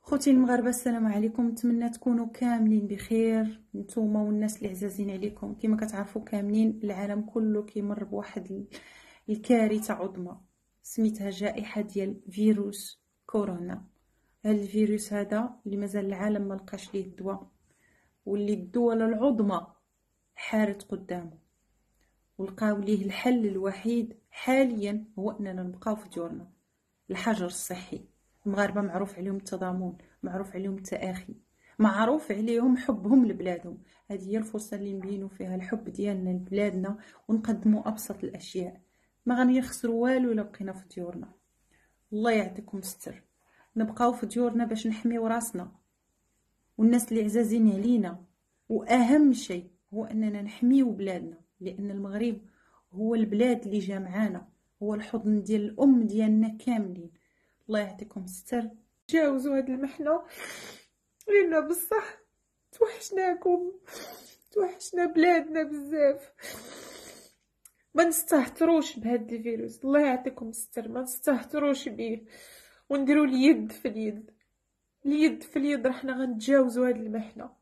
خوتي المغاربه السلام عليكم نتمنى تكونوا كاملين بخير نتوما والناس اللي عزازين عليكم كما كتعرفوا كاملين العالم كله كيمر بواحد الكارثه عظمى سميتها جائحه ديال فيروس كورونا هاد الفيروس هذا اللي مازال العالم ما لقاش ليه الدواء واللي الدول العظمى حارت قدامه ولقاو ليه الحل الوحيد حاليا هو اننا نبقاو في ديورنا الحجر الصحي المغاربه معروف عليهم التضامن معروف عليهم التآخي معروف عليهم حبهم لبلادهم هذه هي الفرصه اللي نبينوا فيها الحب ديالنا لبلادنا ونقدموا ابسط الاشياء ما غنخسروا والو الا بقينا في ديورنا الله يعطيكم الستر نبقاو في ديورنا باش نحميو راسنا والناس اللي عزازين علينا واهم شيء هو اننا نحميو بلادنا لان المغرب هو البلاد اللي جامعانا هو الحضن ديال الام ديالنا كاملين الله يعطيكم الستر تجاوزوا هاد المحنه لان بصح توحشناكم توحشنا بلادنا بزاف ما نستهتروش بهاد الفيروس الله يعطيكم الستر ما نستهتروش بيه ونديروا اليد في اليد اليد في اليد رحنا غنتجاوزوا هاد المحنه